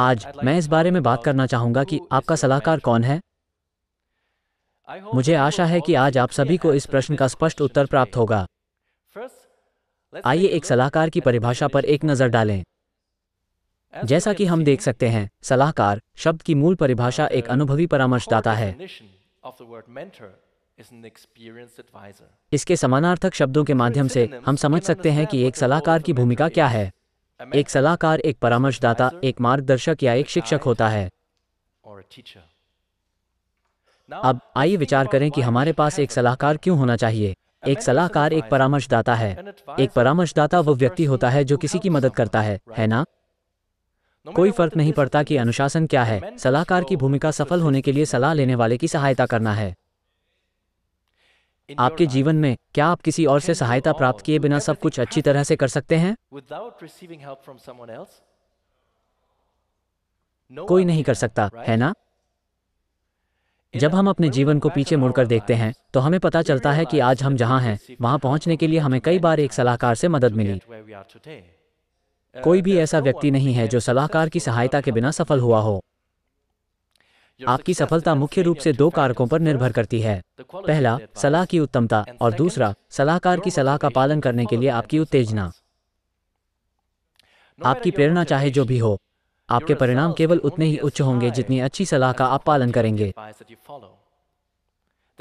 आज मैं इस बारे में बात करना चाहूंगा कि आपका सलाहकार कौन है मुझे आशा है कि आज आप सभी को इस प्रश्न का स्पष्ट उत्तर प्राप्त होगा आइए एक सलाहकार की परिभाषा पर एक नज़र डालें जैसा कि हम देख सकते हैं सलाहकार शब्द की मूल परिभाषा एक अनुभवी परामर्शदाता है इसके समानार्थक शब्दों के माध्यम से हम समझ सकते हैं कि एक सलाहकार की भूमिका क्या है एक सलाहकार एक परामर्शदाता एक मार्गदर्शक या एक शिक्षक होता है अब आइए विचार करें कि हमारे पास एक सलाहकार क्यों होना चाहिए एक सलाहकार एक परामर्शदाता है एक परामर्शदाता वह व्यक्ति होता है जो किसी की मदद करता है है ना कोई फर्क नहीं पड़ता कि अनुशासन क्या है सलाहकार की भूमिका सफल होने के लिए सलाह लेने वाले की सहायता करना है आपके जीवन में क्या आप किसी और से सहायता प्राप्त किए बिना सब कुछ अच्छी तरह से कर सकते हैं कोई नहीं कर सकता है ना जब हम अपने जीवन को पीछे मुड़कर देखते हैं तो हमें पता चलता है कि आज हम जहां हैं वहां पहुंचने के लिए हमें कई बार एक सलाहकार से मदद मिली कोई भी uh, ऐसा व्यक्ति नहीं है जो सलाहकार की सहायता के बिना सफल हुआ हो आपकी सफलता मुख्य रूप से दो कारकों पर निर्भर करती है पहला सलाह की उत्तमता और दूसरा सलाहकार की सलाह का पालन करने के लिए आपकी उत्तेजना आपकी प्रेरणा चाहे जो भी हो आपके परिणाम केवल उतने ही उच्च होंगे जितनी अच्छी सलाह का आप पालन करेंगे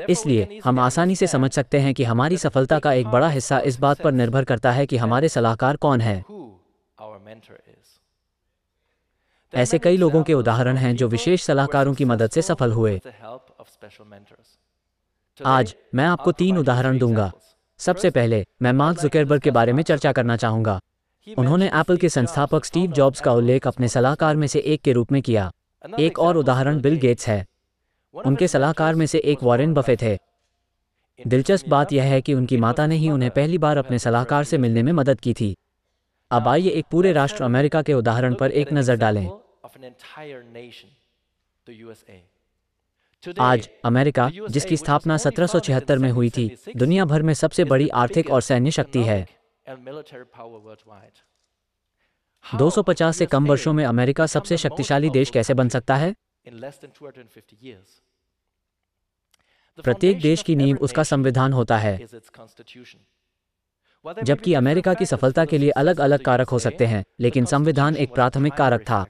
इसलिए हम आसानी से समझ सकते हैं कि हमारी सफलता का एक बड़ा हिस्सा इस बात पर निर्भर करता है कि हमारे सलाहकार कौन है ऐसे कई लोगों के उदाहरण हैं जो विशेष सलाहकारों की मदद से सफल हुए आज मैं आपको तीन उदाहरण दूंगा सबसे पहले मैं मार्क जुकेरबर्ग के बारे में चर्चा करना चाहूंगा उन्होंने एप्पल के संस्थापक स्टीव जॉब्स का उल्लेख अपने सलाहकार में से एक के रूप में किया एक और उदाहरण बिल गेट्स है उनके सलाहकार में से एक वॉरेन बफे थे दिलचस्प बात यह है कि उनकी माता ने ही उन्हें पहली बार अपने सलाहकार से मिलने में मदद की थी अब आइए एक पूरे राष्ट्र अमेरिका के उदाहरण पर एक नजर डालें आज अमेरिका जिसकी स्थापना 1776 में हुई थी दुनिया भर में सबसे बड़ी आर्थिक और सैन्य शक्ति है 250 से कम वर्षों में अमेरिका सबसे शक्तिशाली देश कैसे बन सकता है प्रत्येक देश की नींव उसका संविधान होता है जबकि अमेरिका की सफलता के लिए अलग अलग कारक हो सकते हैं लेकिन संविधान एक प्राथमिक कारक था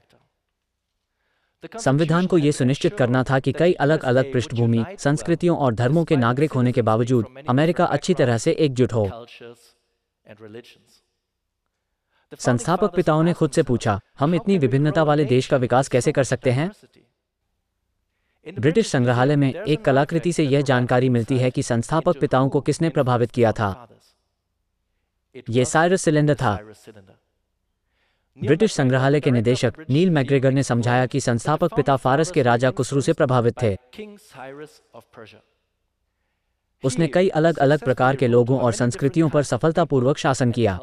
संविधान को यह सुनिश्चित करना था कि कई अलग अलग पृष्ठभूमि संस्कृतियों और धर्मों के नागरिक होने के बावजूद अमेरिका अच्छी तरह से एकजुट हो संस्थापक पिताओं ने खुद से पूछा हम इतनी विभिन्नता वाले देश का विकास कैसे कर सकते हैं ब्रिटिश संग्रहालय में एक कलाकृति से यह जानकारी मिलती है कि संस्थापक पिताओं को किसने प्रभावित किया था ये साइरस सिलेंडर था ब्रिटिश संग्रहालय के निदेशक नील मैग्रेगर ने समझाया कि संस्थापक पिता फारस के राजा कुसरू से प्रभावित थे उसने कई अलग अलग प्रकार के लोगों और संस्कृतियों पर सफलतापूर्वक शासन किया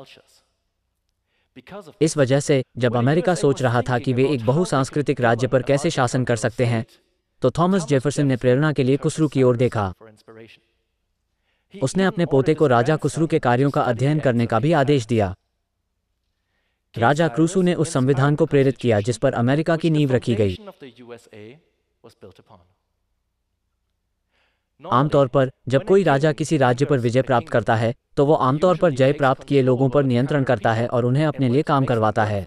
इस वजह से जब अमेरिका सोच रहा था कि वे एक बहुसांस्कृतिक राज्य पर कैसे शासन कर सकते हैं तो थॉमस जेफरसन ने प्रेरणा के लिए कुसरू की ओर देखा उसने अपने पोते को राजा कुसरू के कार्यों का अध्ययन करने का भी आदेश दिया राजा क्रूसू ने उस संविधान को प्रेरित किया जिस पर अमेरिका की नींव रखी गई आमतौर पर जब कोई राजा किसी राज्य पर विजय प्राप्त करता है तो वो आमतौर पर जय प्राप्त किए लोगों पर नियंत्रण करता है और उन्हें अपने लिए काम करवाता है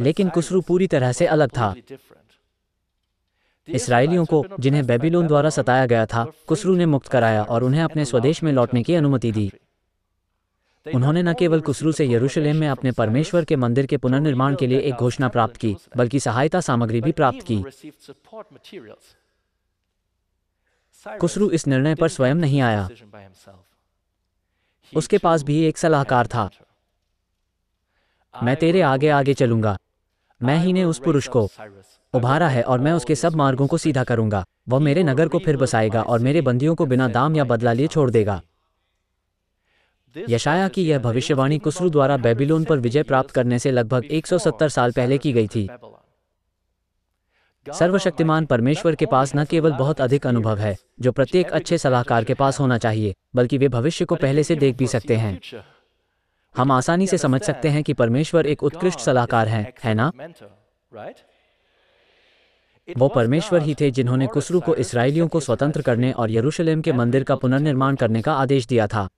लेकिन कुसरू पूरी तरह से अलग था तो इसराइलियों को जिन्हें बेबीलोन द्वारा सताया गया था कुसरू ने मुक्त कराया और उन्हें अपने स्वदेश में लौटने की अनुमति दी उन्होंने न केवल कुसरू से यरूशलेम में अपने परमेश्वर के मंदिर के पुनर्निर्माण के लिए एक घोषणा प्राप्त की बल्कि सहायता सामग्री भी प्राप्त की कुसरू इस निर्णय पर स्वयं नहीं आया उसके पास भी एक सलाहकार था मैं तेरे आगे आगे चलूंगा मैं ही ने उस पुरुष को उभारा है और मैं उसके सब मार्गों को सीधा करूंगा वह मेरे नगर को फिर बसाएगा और मेरे बंदियों को बिना दाम या बदला लिए छोड़ देगा यशाया की यह भविष्यवाणी कुसरू द्वारा बेबीलोन पर विजय प्राप्त करने से लगभग 170 साल पहले की गई थी सर्वशक्तिमान परमेश्वर के पास न केवल बहुत अधिक अनुभव है जो प्रत्येक अच्छे सलाहकार के पास होना चाहिए बल्कि वे भविष्य को पहले से देख भी सकते हैं हम आसानी से समझ सकते हैं कि परमेश्वर एक उत्कृष्ट सलाहकार है, है ना वो परमेश्वर ही थे जिन्होंने कुसरू को इसराइलियों को स्वतंत्र करने और यरूशलेम के मंदिर का पुनर्निर्माण करने का आदेश दिया था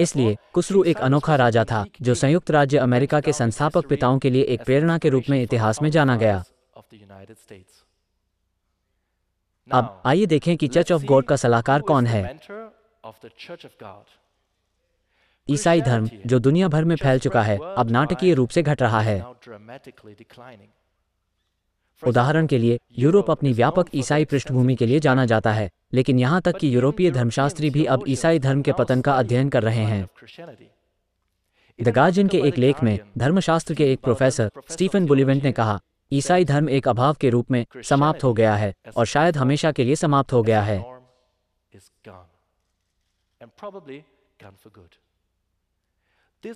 इसलिए कुसरू एक अनोखा राजा था जो संयुक्त राज्य अमेरिका के संस्थापक पिताओं के लिए एक प्रेरणा के रूप में इतिहास में जाना गया अब आइए देखें कि चर्च ऑफ गॉड का सलाहकार कौन है ईसाई धर्म जो दुनिया भर में फैल चुका है अब नाटकीय रूप से घट रहा है उदाहरण के लिए यूरोप अपनी व्यापक ईसाई पृष्ठभूमि के लिए जाना जाता है लेकिन यहाँ तक कि यूरोपीय धर्मशास्त्री भी अब ईसाई धर्म के पतन का अध्ययन कर रहे हैं द गार्जियन के एक लेख में धर्मशास्त्र के एक प्रोफेसर स्टीफन बुलिवेंट ने कहा ईसाई धर्म एक अभाव के रूप में समाप्त हो गया है और शायद हमेशा के लिए समाप्त हो गया है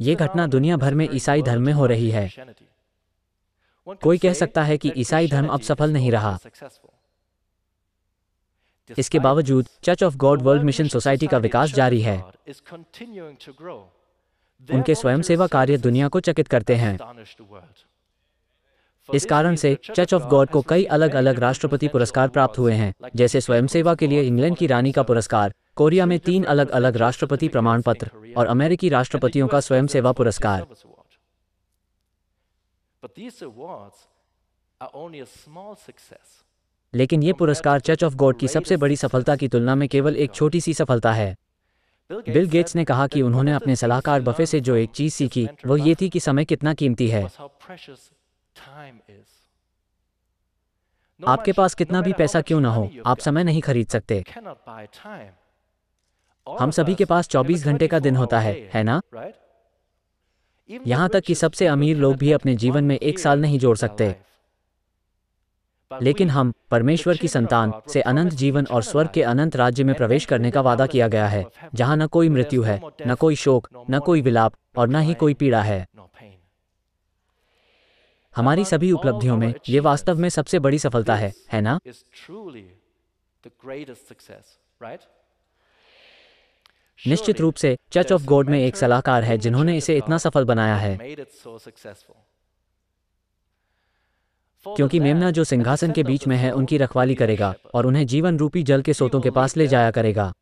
ये घटना दुनिया भर में ईसाई धर्म में हो रही है कोई कह सकता है कि ईसाई धर्म अब सफल नहीं रहा इसके बावजूद church of God world mission society का विकास जारी है उनके स्वयं सेवा कार्य दुनिया को चकित करते हैं इस कारण से चर्च ऑफ गॉड को कई अलग अलग राष्ट्रपति पुरस्कार प्राप्त हुए हैं जैसे स्वयं सेवा के लिए इंग्लैंड की रानी का पुरस्कार कोरिया में तीन अलग अलग राष्ट्रपति प्रमाण पत्र और अमेरिकी राष्ट्रपतियों का स्वयं सेवा पुरस्कार But these awards are only a small success. लेकिन ये पुरस्कार चर्च ऑफ गॉड की सबसे बड़ी सफलता की तुलना में केवल एक छोटी सी सफलता है बिल गेट्स ने कहा कि उन्होंने अपने सलाहकार बफे से जो एक चीज सीखी वो ये थी कि समय कितना कीमती है आपके पास कितना भी पैसा क्यों ना हो आप समय नहीं खरीद सकते हम सभी के पास 24 घंटे का दिन होता है है ना यहाँ तक कि सबसे अमीर लोग भी अपने जीवन में एक साल नहीं जोड़ सकते लेकिन हम परमेश्वर की संतान से अनंत जीवन और स्वर्ग के अनंत राज्य में प्रवेश करने का वादा किया गया है जहाँ न कोई मृत्यु है न कोई शोक न कोई विलाप और न ही कोई पीड़ा है हमारी सभी उपलब्धियों में ये वास्तव में सबसे बड़ी सफलता है है ना निश्चित रूप से चर्च ऑफ गॉड में एक सलाहकार है जिन्होंने इसे इतना सफल बनाया है क्योंकि मेमना जो सिंहासन के बीच में है उनकी रखवाली करेगा और उन्हें जीवन रूपी जल के सोतों के पास ले जाया करेगा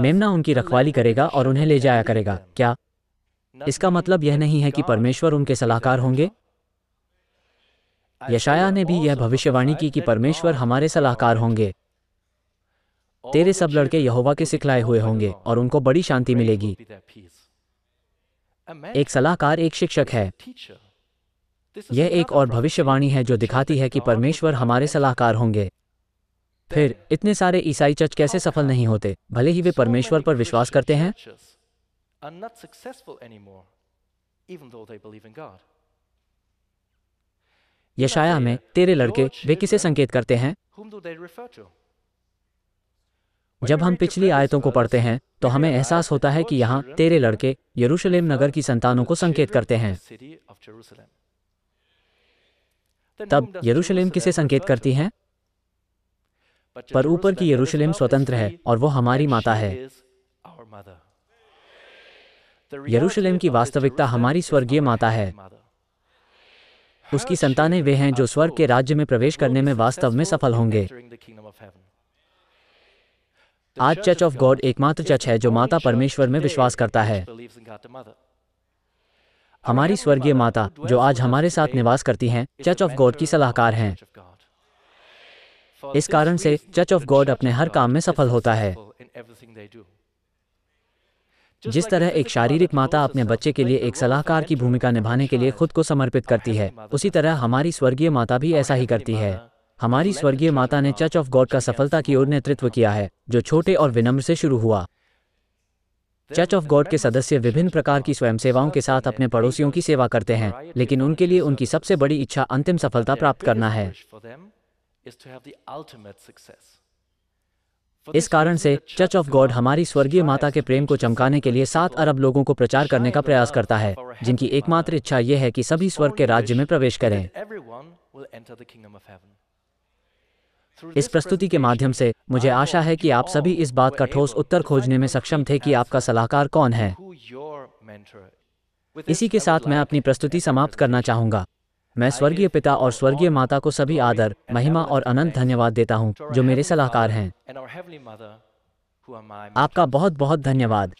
मेमना उनकी रखवाली करेगा और उन्हें ले जाया करेगा क्या इसका मतलब यह नहीं है कि परमेश्वर उनके सलाहकार होंगे यशाया ने भी यह भविष्यवाणी की कि परमेश्वर हमारे सलाहकार होंगे तेरे सब लड़के यहोवा के सिखलाए हुए होंगे और उनको बड़ी शांति मिलेगी एक सलाहकार एक शिक्षक है यह एक और भविष्यवाणी है जो दिखाती है कि परमेश्वर हमारे सलाहकार होंगे फिर इतने सारे ईसाई चर्च कैसे सफल नहीं होते भले ही वे परमेश्वर पर विश्वास करते हैं यशाया में तेरे लड़के वे किसे संकेत करते हैं जब हम पिछली आयतों को पढ़ते हैं तो हमें एहसास होता है कि यहाँ तेरे लड़के यरूशलेम नगर की संतानों को संकेत करते हैं तब यरूशलेम किसे संकेत करती है पर ऊपर की यरूशलेम स्वतंत्र है और वो हमारी माता है यरूशलेम की वास्तविकता हमारी स्वर्गीय माता है उसकी संतानें वे हैं जो स्वर्ग के राज्य में प्रवेश करने में वास्तव में सफल होंगे आज चर्च ऑफ गॉड एकमात्र चर्च है जो माता परमेश्वर में विश्वास करता है हमारी स्वर्गीय माता जो आज हमारे साथ निवास करती हैं चर्च ऑफ गॉड की सलाहकार हैं इस कारण से चर्च ऑफ गॉड अपने हर काम में सफल होता है जिस तरह एक शारीरिक माता अपने बच्चे के लिए एक सलाहकार की भूमिका निभाने के लिए खुद को समर्पित करती है उसी तरह हमारी स्वर्गीय माता भी ऐसा ही करती है हमारी स्वर्गीय माता ने चर्च ऑफ गॉड का सफलता की ओर नेतृत्व किया है जो छोटे और विनम्र से शुरू हुआ चर्च ऑफ गॉड के सदस्य विभिन्न प्रकार की स्वयंसेवाओं के साथ अपने पड़ोसियों की सेवा करते हैं लेकिन उनके लिए उनकी सबसे बड़ी इच्छा अंतिम सफलता प्राप्त करना है इस कारण से चर्च ऑफ गॉड हमारी स्वर्गीय माता के प्रेम को चमकाने के लिए सात अरब लोगों को प्रचार करने का प्रयास करता है जिनकी एकमात्र इच्छा यह है कि सभी स्वर्ग के राज्य में प्रवेश करें इस प्रस्तुति के माध्यम से मुझे आशा है कि आप सभी इस बात का ठोस उत्तर खोजने में सक्षम थे कि आपका सलाहकार कौन है इसी के साथ मैं अपनी प्रस्तुति समाप्त करना चाहूंगा मैं स्वर्गीय पिता और स्वर्गीय माता को सभी आदर महिमा और अनंत धन्यवाद देता हूँ जो मेरे सलाहकार हैं आपका बहुत बहुत धन्यवाद